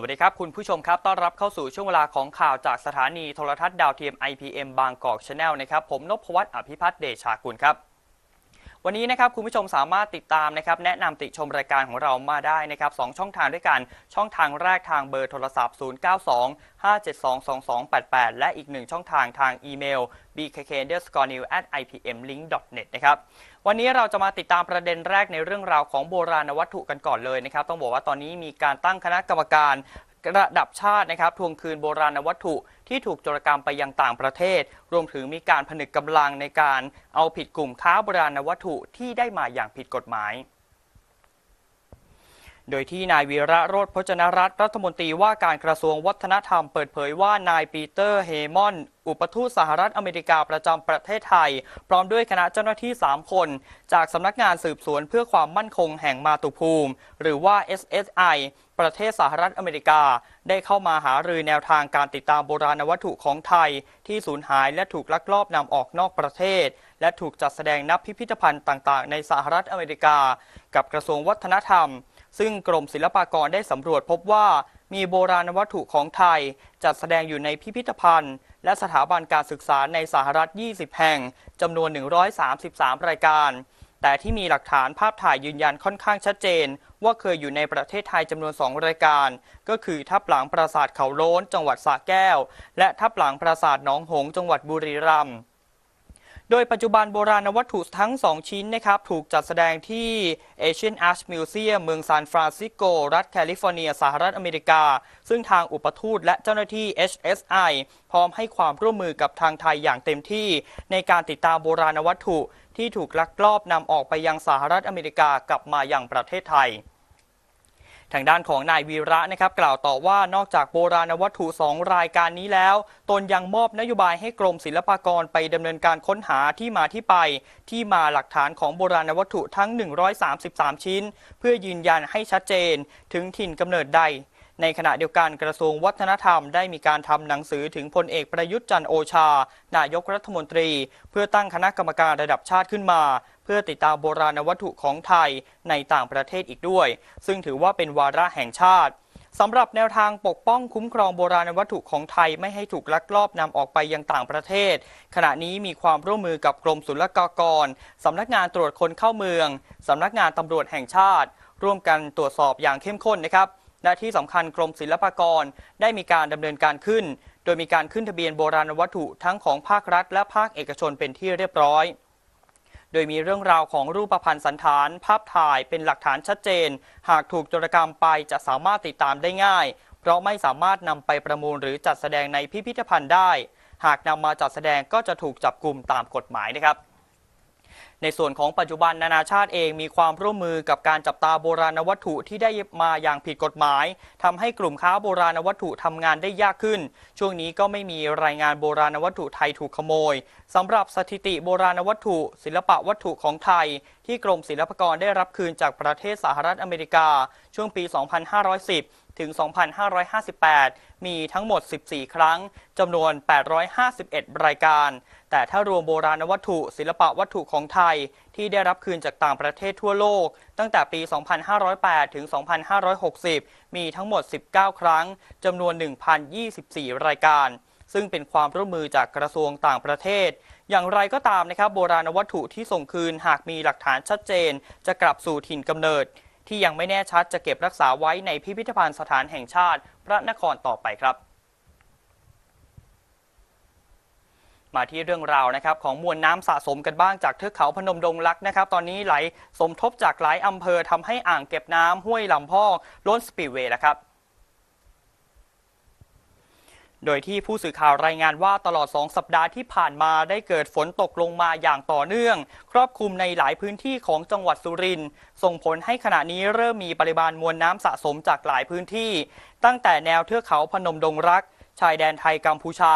วัสดีครับคุณผู้ชมครับต้อนรับเข้าสู่ช่วงเวลาของข่าวจากสถานีโทรทัศน์ดาวเทียม IPM บางกอกชาแนลนะครับ ผมนพวัตอภิพัฒน์เดชากุลครับวันนี้นะครับ คุณผู้ชมสามารถติดตามนะครับ แนะนำติชมรายการของเรามาได้นะครับสช่องทางด้วยกัน ช่องทางแรกทางเบอร์โทรศัพท์ 0 9 2 5 7 2 2 2 8 8 และอีกหนึ่งช่องทางทางอีเมล bkk_new@ipmlink.net นะครับวันนี้เราจะมาติดตามประเด็นแรกในเรื่องราวของโบราณวัตถุกันก่อนเลยนะครับ ต้องบอกว่าตอนนี้มีการตั้งคณะกรรมการระดับชาตินะครับ ทวงคืนโบราณวัตถุ ที่ถูกจรกรรมไปยังต่างประเทศ รวมถึงมีการผนึกกำลังในการเอาผิดกลุ่มค้าโบราณวัตถุที่ได้มาอย่างผิดกฎหมายโดยที่นายวีระโรธพจนรัตน์รัฐมนตรีว่าการกระทรวงวัฒนธรรมเปิดเผยว่านายปีเตอร์เฮมอน อุปทูตสหรัฐอเมริกาประจำประเทศไทย พร้อมด้วยคณะเจ้าหน้าที่ 3 คน จากสำนักงานสืบสวนเพื่อความมั่นคงแห่งมาตุภูมิ หรือว่า SSI ประเทศสหรัฐอเมริกา ได้เข้ามาหารือแนวทางการติดตามโบราณวัตถุของไทย ที่สูญหายและถูกลักลอบนำออกนอกประเทศ และถูกจัดแสดงนับพิพิธภัณฑ์ต่างๆในสหรัฐอเมริกา กับกระทรวงวัฒนธรรมซึ่งกรมศิลปากรได้สำรวจพบว่า มีโบราณวัตถุของไทย จัดแสดงอยู่ในพิพิธภัณฑ์ และสถาบันการศึกษาในสหรัฐ 20 แห่ง จำนวน 133 รายการ แต่ที่มีหลักฐานภาพถ่ายยืนยันค่อนข้างชัดเจนว่าเคยอยู่ในประเทศไทยจำนวน 2 รายการ ก็คือทับหลังปราสาทเขาโล้น จังหวัดสระแก้ว และทับหลังปราสาทหนองหงจังหวัดบุรีรัมย์โดยปัจจุบันโบราณวัตถุทั้ง 2 ชิ้นนะครับถูกจัดแสดงที่ Asian Art Museum เมืองซานฟรานซิสโกรัฐแคลิฟอร์เนียสหรัฐอเมริกา ซึ่งทางอุปทูตและเจ้าหน้าที่ HSI พร้อมให้ความร่วมมือกับทางไทยอย่างเต็มที่ ในการติดตามโบราณวัตถุที่ถูกลักลอบนำออกไปยังสหรัฐอเมริกากลับมาอย่างประเทศไทยทางด้านของนายวีระนะครับกล่าวต่อว่านอกจากโบราณวัตถุ 2 รายการนี้แล้ว ตนยังมอบนโยบายให้กรมศิลปากรไปดำเนินการค้นหาที่มาที่ไป ที่มาหลักฐานของโบราณวัตถุทั้ง 133 ชิ้น เพื่อยืนยันให้ชัดเจน ถึงถิ่นกำเนิดใด ในขณะเดียวกันกระทรวงวัฒนธรรมได้มีการทำหนังสือถึงพลเอกประยุทธ์จันโอชา นายกรัฐมนตรี เพื่อตั้งคณะกรรมการระดับชาติขึ้นมาเพื่อติดตามโบราณวัตถุของไทยในต่างประเทศอีกด้วย ซึ่งถือว่าเป็นวาระแห่งชาติสำหรับแนวทางปกป้องคุ้มครองโบราณวัตถุของไทย ไม่ให้ถูกลักลอบนำออกไปยังต่างประเทศ ขณะนี้มีความร่วมมือกับกรมศุลกากรสำนักงานตรวจคนเข้าเมืองสำนักงานตำรวจแห่งชาติ ร่วมกันตรวจสอบอย่างเข้มข้นนะครับและที่สำคัญกรมศิลปากรได้มีการดำเนินการขึ้น โดยมีการขึ้นทะเบียนโบราณวัตถุทั้งของภาครัฐและภาคเอกชนเป็นที่เรียบร้อยโดยมีเรื่องราวของรูปพรรณสันฐานภาพถ่ายเป็นหลักฐานชัดเจน หากถูกจรกรรมไปจะสามารถติดตามได้ง่ายเพราะไม่สามารถนำไปประมูลหรือจัดแสดงในพิพิธภัณฑ์ได้ หากนำมาจัดแสดงก็จะถูกจับกลุ่มตามกฎหมายนะครับในส่วนของปัจจุบันนานาชาติเองมีความร่วมมือกับการจับตาโบราณวัตถุที่ได้มาอย่างผิดกฎหมาย ทำให้กลุ่มค้าโบราณวัตถุทำงานได้ยากขึ้น ช่วงนี้ก็ไม่มีรายงานโบราณวัตถุไทยถูกขโมย สำหรับสถิติโบราณวัตถุ ศิลปะวัตถุของไทย ที่กรมศิลปากรได้รับคืนจากประเทศสหรัฐอเมริกา ช่วงปี 2510ถึง 2,558 มีทั้งหมด 14 ครั้ง จำนวน 851 รายการ แต่ถ้ารวมโบราณวัตถุ ศิลปะวัตถุของไทย ที่ได้รับคืนจากต่างประเทศทั่วโลก ตั้งแต่ปี 2,508 ถึง 2,560 มีทั้งหมด 19 ครั้ง จำนวน 1,024 รายการ ซึ่งเป็นความร่วมมือจากกระทรวงต่างประเทศ อย่างไรก็ตามนะครับ โบราณวัตถุที่ส่งคืนหากมีหลักฐานชัดเจน จะกลับสู่ถิ่นกำเนิดที่ยังไม่แน่ชัดจะเก็บรักษาไว้ในพิพิธภัณฑ์สถานแห่งชาติ พระนครต่อไปครับ มาที่เรื่องราวนะครับ ของมวลน้ำสะสมกันบ้างจากเทือกเขาพนมดงลักนะครับ ตอนนี้ไหลสมทบจากหลายอำเภอทำให้อ่างเก็บน้ำห้วยลำพองล้นสปีเวย์แล้วครับโดยที่ผู้สื่อข่าวรายงานว่าตลอดสองสัปดาห์ที่ผ่านมาได้เกิดฝนตกลงมาอย่างต่อเนื่อง ครอบคลุมในหลายพื้นที่ของจังหวัดสุรินทร์ส่งผลให้ขณะนี้เริ่มมีปริมาณมวลน้ำสะสมจากหลายพื้นที่ตั้งแต่แนวเทือกเขาพนมดงรัก ชายแดนไทยกัมพูชา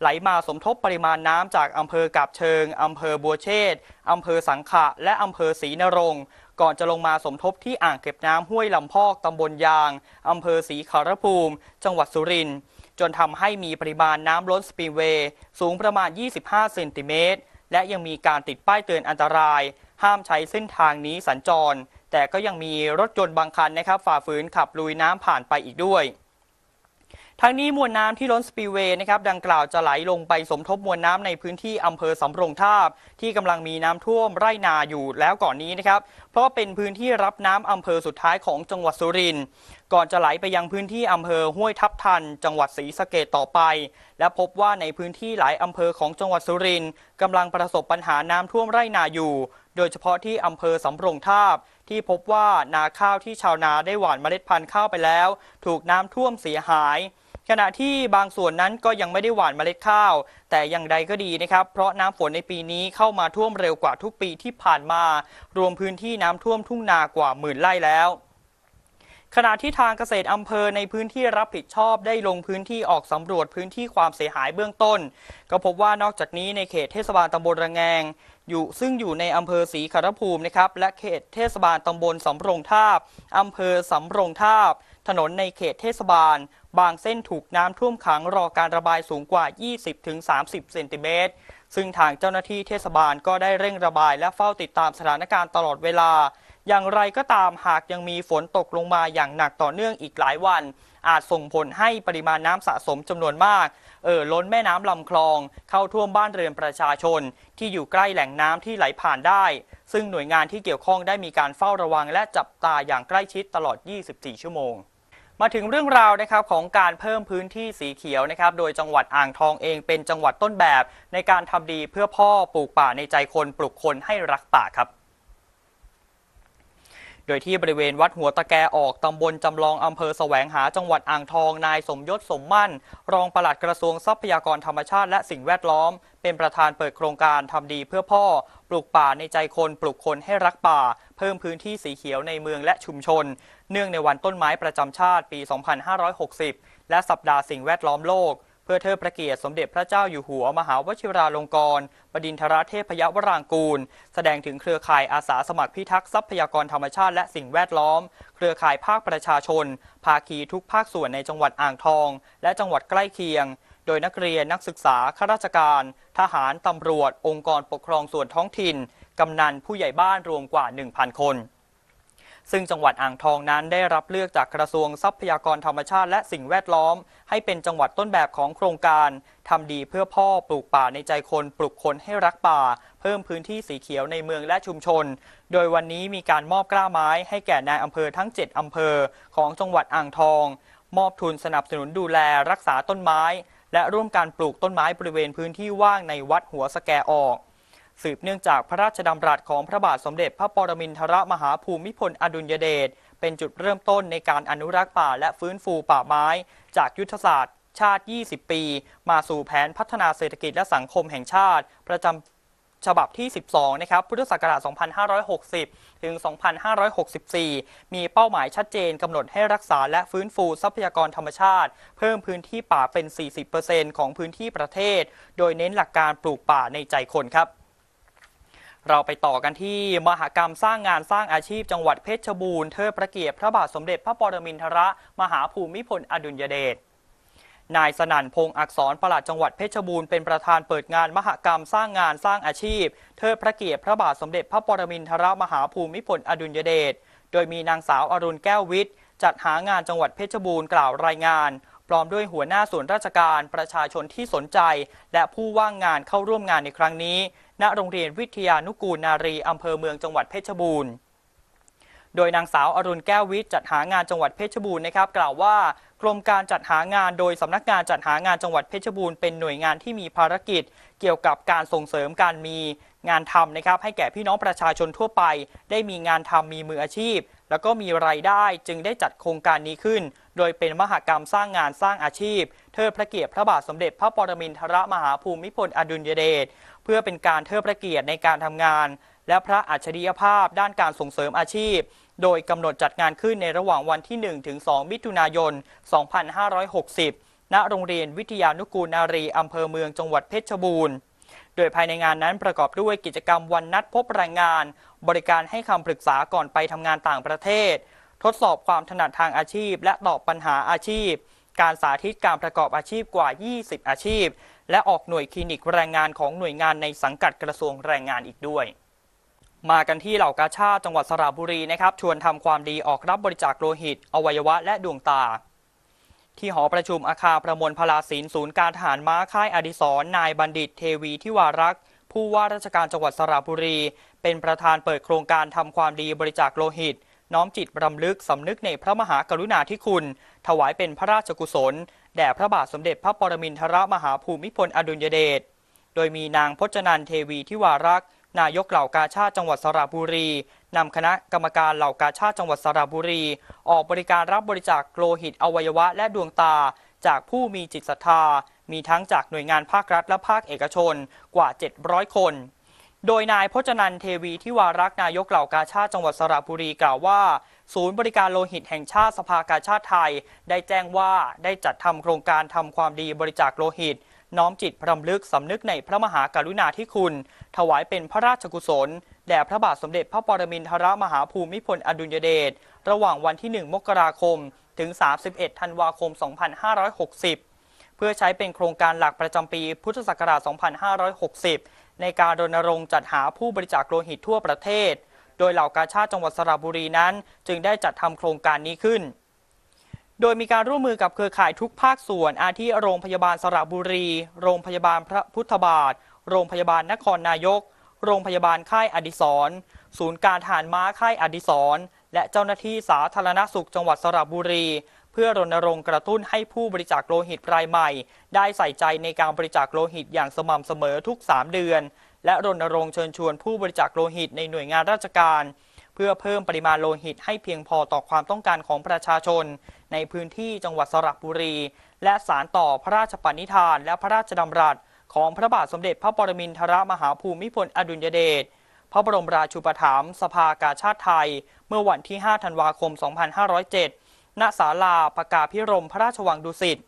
ไหลมาสมทบปริมาณน้ำจากอำเภอกาบเชิงอำเภอบัวเชษอำเภอสังขะ และอำเภอศรีนรงก่อนจะลงมาสมทบที่อ่างเก็บน้ำห้วยลำพอกตำบลยางอำเภอศรีขารภูมิ จังหวัดสุรินทร์จนทำให้มีปริมาณน้ำล้นสปีเวย์สูงประมาณ 25เซนติเมตร และยังมีการติดป้ายเตือนอันตราย ห้ามใช้เส้นทางนี้สัญจร แต่ก็ยังมีรถยนต์บางคันนะครับ ฝ่าฝืนขับลุยน้ำผ่านไปอีกด้วยทั้งนี้มวลน้ำที่ล้นสปีเวย์นะครับดังกล่าวจะไหลลงไปสมทบมวลน้ำในพื้นที่อำเภอสำรงทาบที่กำลังมีน้ำท่วมไร่นาอยู่แล้วก่อนนี้นะครับเพราะเป็นพื้นที่รับน้ำอำเภอสุดท้ายของจังหวัดสุรินทร์ก่อนจะไหลไปยังพื้นที่อำเภอห้วยทับทันจังหวัดศรีสะเกดต่อไป และพบว่าในพื้นที่หลายอำเภอของจังหวัดสุรินทร์กำลังประสบปัญหาน้ำท่วมไร่นาอยู่ โดยเฉพาะที่อำเภอสำโรงทาบที่พบว่านาข้าวที่ชาวนาได้หว่านเมล็ดพันธุ์ข้าวไปแล้ว ถูกน้ำท่วมเสียหายขณะที่บางส่วนนั้นก็ยังไม่ได้หว่านเมล็ดข้าว แต่อย่างใดก็ดีนะครับ เพราะน้ำฝนในปีนี้เข้ามาท่วมเร็วกว่าทุกปีที่ผ่านมา รวมพื้นที่น้ำท่วมทุ่งนากว่าหมื่นไร่แล้ว ขณะที่ทางเกษตรอำเภอในพื้นที่รับผิดชอบได้ลงพื้นที่ออกสำรวจพื้นที่ความเสียหายเบื้องต้น ก็พบว่านอกจากนี้ในเขตเทศบาลตำบลระแงงอยู่ซึ่งอยู่ในอำเภอศรีขารภูมินะครับ และเขตเทศบาลตำบลสำโรงทาบอำเภอสำโรงทาบถนนในเขตเทศบาลบางเส้นถูกน้ำท่วมขังรอการระบายสูงกว่า 20-30 เซนติเมตร ซึ่งทางเจ้าหน้าที่เทศบาลก็ได้เร่งระบายและเฝ้าติดตามสถานการณ์ตลอดเวลา อย่างไรก็ตามหากยังมีฝนตกลงมาอย่างหนักต่อเนื่องอีกหลายวัน อาจส่งผลให้ปริมาณน้ำสะสมจำนวนมากเอ่อล้นแม่น้ำลำคลองเข้าท่วมบ้านเรือนประชาชนที่อยู่ใกล้แหล่งน้ำที่ไหลผ่านได้ ซึ่งหน่วยงานที่เกี่ยวข้องได้มีการเฝ้าระวัง และจับตาอย่างใกล้ชิดตลอด 24 ชั่วโมงมาถึงเรื่องราวนะครับของการเพิ่มพื้นที่สีเขียวนะครับโดยจังหวัดอ่างทองเองเป็นจังหวัดต้นแบบในการทำดีเพื่อพ่อปลูกป่าในใจคนปลุกคนให้รักป่าครับ โดยที่บริเวณวัดหัวตะแกออกตำบลจำลองอำเภอแสวงหาจังหวัดอ่างทองนายสมยศสมมั่น รองปลัดกระทรวงทรัพยากรธรรมชาติและสิ่งแวดล้อม เป็นประธานเปิดโครงการทำดีเพื่อพ่อปลูกป่าในใจคนปลูกคนให้รักป่าเพิ่มพื้นที่สีเขียวในเมืองและชุมชนเนื่องในวันต้นไม้ประจำชาติปี 2560 และสัปดาห์สิ่งแวดล้อมโลก เพื่อเทิดพระเกียรติสมเด็จพระเจ้าอยู่หัวมหาวชิราลงกรณบดินทรเทพยวรางกูล แสดงถึงเครือข่ายอาสาสมัครพิทักษ์ทรัพยากรธรรมชาติและสิ่งแวดล้อม เครือข่ายภาคประชาชน ภาคีทุกภาคส่วนในจังหวัดอ่างทอง และจังหวัดใกล้เคียง โดยนักเรียนนักศึกษาข้าราชการ ทหารตำรวจองค์กรปกครองส่วนท้องถิ่นกำนันผู้ใหญ่บ้านรวมกว่า 1,000 คนซึ่งจังหวัดอ่างทองนั้นได้รับเลือกจากกระทรวงทรัพยากรธรรมชาติและสิ่งแวดล้อม ให้เป็นจังหวัดต้นแบบของโครงการทำดีเพื่อพ่อปลูกป่าในใจคนปลูกคนให้รักป่า เพิ่มพื้นที่สีเขียวในเมืองและชุมชน โดยวันนี้มีการมอบกล้าไม้ให้แก่นายอำเภอทั้ง 7อำเภอของจังหวัดอ่างทอง มอบทุนสนับสนุนดูแลรักษาต้นไม้ และร่วมการปลูกต้นไม้บริเวณพื้นที่ว่างในวัดหัวสแกออกสืบเนื่องจากพระราชดำรัสของพระบาทสมเด็จ พระปรมินทรมหาภูมิพลอดุลยเดชเป็นจุดเริ่มต้นในการอนุรักษ์ป่าและฟื้นฟูป่าไม้ จากยุทธศาสตร์ชาติ 20 ปี มาสู่แผนพัฒนาเศรษฐกิจและสังคมแห่งชาติ ประจำฉบับที่ 12 นะครับ พุทธศักราช2560ถึง2564 มีเป้าหมายชัดเจนกำหนดให้รักษาและฟื้นฟูทรัพยากรธรรมชาติ เพิ่มพื้นที่ป่าเป็น40%ของพื้นที่ประเทศ โดยเน้นหลักการปลูกป่าในใจคนครับเราไปต่อกันที่ มหกรรมสร้างงานสร้างอาชีพจังหวัดเพชรบูรณ์เทิดพระเกียรติพระบาทสมเด็จพระปรมินทรมหาภูมิพลอดุลยเดช นายสนั่นพงศ์อักษรประหลัดจังหวัดเพชรบูรณ์เป็นประธานเปิดงานมหกรรมสร้างงานสร้างอาชีพเทิดพระเกียรติพระบาทสมเด็จพระปรมินทรมหาภูมิพลอดุลยเดชโดยมีนางสาว อรุณแก้ววิทย์จัดหางานจังหวัดเพชรบูรณ์กล่าวรายงานร้อมด้วยหัวหน้าส่วนราชการประชาชนที่สนใจ และผู้ว่างงานเข้าร่วมงานในครั้งนี้ ณโรงเรียนวิทยานุกูลนารีอำเภอเมืองจังหวัดเพชรบูรณ์ โดยนางสาวอรุณแก้ววิทย์จัดหางานจังหวัดเพชรบูรณ์นะครับ กล่าวว่ากรมการจัดหางานโดยสำนักงานจัดหางานจังหวัดเพชรบูรณ์เป็นหน่วยงานที่มีภารกิจ เกี่ยวกับการส่งเสริมการมีงานทำนะครับ ให้แก่พี่น้องประชาชนทั่วไป ได้มีงานทำมีมืออาชีพ แล้วก็มีรายได้จึงได้จัดโครงการนี้ขึ้นโดยเป็นมหกรรมสร้างงานสร้างอาชีพ เทิดพระเกียรติพระบาท สมเด็จ พระปรมินทรมหาภูมิพลอดุลยเดชเพื่อเป็นการเทิดพระเกียรติในการทำงาน และพระอัจฉริยภาพด้านการส่งเสริมอาชีพ โดยกำหนดจัดงานขึ้นในระหว่างวันที่1-2มิถุนายน 2560 ณ โรงเรียนวิทยานุกูลนารี อำเภอเมืองจังหวัดเพชรบูรณ์ โดยภายในงานนั้นประกอบด้วยกิจกรรมวันนัดพบแรงงาน บริการให้คำปรึกษาก่อนไปทำงานต่างประเทศทดสอบความถนัดทางอาชีพและตอบปัญหาอาชีพ การสาธิตการประกอบอาชีพกว่า 20 อาชีพ และออกหน่วยคลินิกแรงงานของหน่วยงานในสังกัดกระทรวงแรงงานอีกด้วย มากันที่เหล่ากาชาจังหวัดสระบุรีนะครับชวนทำความดีออกรับบริจาคโลหิต อวัยวะและดวงตา ที่หอประชุมอาคารประมวลพลาศินศูนย์การทหารม้าค่ายอดิศรนายบัณฑิต เทวีทิวารักษ์ผู้ว่าราชการจังหวัดสระบุรี เป็นประธานเปิดโครงการทำความดีบริจาคโลหิตน้อมจิตรำลึกสำนึกในพระมหากรุณาธิคุณ ถวายเป็นพระราชกุศลแด่พระบาทสมเด็จพระปรมินทรมหาภูมิพลอดุลยเดช โดยมีนางพจนันเทวีทิวารักษ์นายกเหล่ากาชาติจังหวัดสระบุรีนำคณะกรรมการเหล่ากาชาติจังหวัดสระบุรี ออกบริการรับบริจาคโลหิตอวัยวะและดวงตาจากผู้มีจิตศรัทธามีทั้งจากหน่วยงานภาครัฐและภาคเอกชนกว่า700คนโดยนายพจนันเทวีที่วารักนายกเหล่ากาชาติจังหวัดสระบุรีกล่าวว่า ศูนย์บริการโลหิตแห่งชาติสภากาชาติไทย ได้แจ้งว่าได้จัดทำโครงการทำความดีบริจาคโลหิต น้อมจิตพรำลึกสำนึกในพระมหากรุณาธิคุณ ถวายเป็นพระราชกุศลแด่พระบาทสมเด็จพระปรมินทรมหาภูมิพลอดุลยเดชระหว่างวันที่ 1 มกราคมถึง 31 ธันวาคม 2560 เพื่อใช้เป็นโครงการหลักประจำปีพุทธศักราช 2560ในการรณรงค์จัดหาผู้บริจาคโลหิตทั่วประเทศ โดยเหล่ากาชาติจังหวัดสระบุรีนั้นจึงได้จัดทำโครงการนี้ขึ้น โดยมีการร่วมมือกับเครือข่ายทุกภาคส่วน อาทิ โรงพยาบาลสระบุรี โรงพยาบาลพระพุทธบาท โรงพยาบาลนครนายก โรงพยาบาลค่ายอดิศรศูนย์การทหารม้าค่ายอดิศรและเจ้าหน้าที่สาธารณสุขจังหวัดสระบุรีเพื่อรณรงค์กระตุ้นให้ผู้บริจาคโลหิตรายใหม่ ได้ใส่ใจในการบริจาคโลหิตอย่างสม่ำเสมอทุก 3 เดือน และรณรงค์เชิญชวนผู้บริจาคโลหิตในหน่วยงานราชการ เพื่อเพิ่มปริมาณโลหิตให้เพียงพอต่อความต้องการของประชาชน ในพื้นที่จังหวัดสระบุรี และสารต่อพระราชปณิธานและพระราชดำรัส ของพระบาทสมเด็จพระปรมินทรมหาภูมิพลอดุลยเดชพระบรมราชูปถัมภ์สภากาชาติไทย เมื่อวันที่5ธันวาคม 2507ณศาลาปากาพิรมพระราชวังดุสิต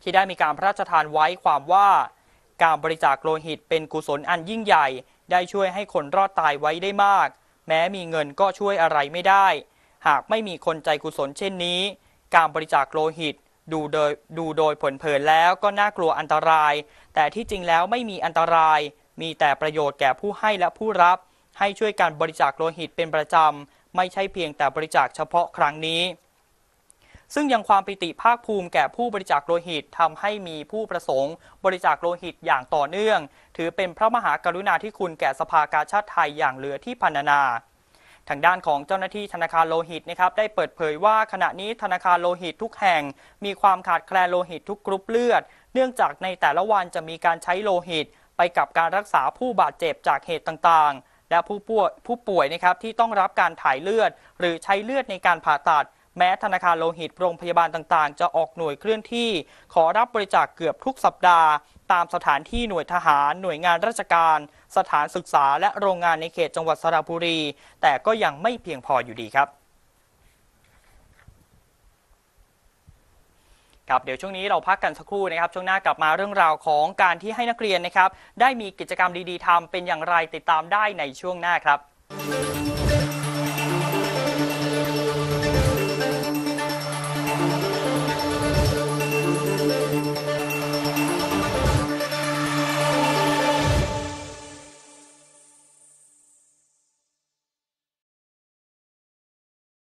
ที่ได้มีการพระราชทานไว้ความว่า การบริจาคโลหิตเป็นกุศลอันยิ่งใหญ่ ได้ช่วยให้คนรอดตายไว้ได้มาก แม้มีเงินก็ช่วยอะไรไม่ได้ หากไม่มีคนใจกุศลเช่นนี้ การบริจาคโลหิตดูโดยดูโดยผลเผยแล้วก็น่ากลัวอันตราย แต่ที่จริงแล้วไม่มีอันตราย มีแต่ประโยชน์แก่ผู้ให้และผู้รับ ให้ช่วยการบริจาคโลหิตเป็นประจำไม่ใช่เพียงแต่บริจาคเฉพาะครั้งนี้ซึ่งยังความปิติภาคภูมิแก่ผู้บริจาคโลหิตทำให้มีผู้ประสงค์บริจาคโลหิตอย่างต่อเนื่อง ถือเป็นพระมหากรุณาธิคุณแก่สภากาชาติไทย อย่างเหลือที่พรรณนา ทางด้านของเจ้าหน้าที่ธนาคารโลหิตนะครับได้เปิดเผยว่า ขณะนี้ธนาคารโลหิตทุกแห่ง มีความขาดแคลนโลหิตทุกกรุ๊ปเลือด เนื่องจากในแต่ละวันจะมีการใช้โลหิต ไปกับการรักษาผู้บาดเจ็บจากเหตุต่างๆ และผู้ป่วยผู้ป่วยนะครับที่ต้องรับการถ่ายเลือด หรือใช้เลือดในการผ่าตัดแม้ธนาคารโลหิตโรงพยาบาลต่างๆ จะออกหน่วยเคลื่อนที่ ขอรับบริจาคเกือบทุกสัปดาห์ตามสถานที่หน่วยทหาร หน่วยงานราชการ สถานศึกษา และโรงงานในเขตจังหวัดสระบุรี แต่ก็ยังไม่เพียงพออยู่ดีครับครับเดี๋ยวช่วงนี้เราพักกันสักครู่นะครับ ช่วงหน้ากลับมาเรื่องราวของการที่ให้นักเรียนนะครับได้มีกิจกรรมดี ๆ ทำเป็นอย่างไรติดตามได้ในช่วงหน้าครับ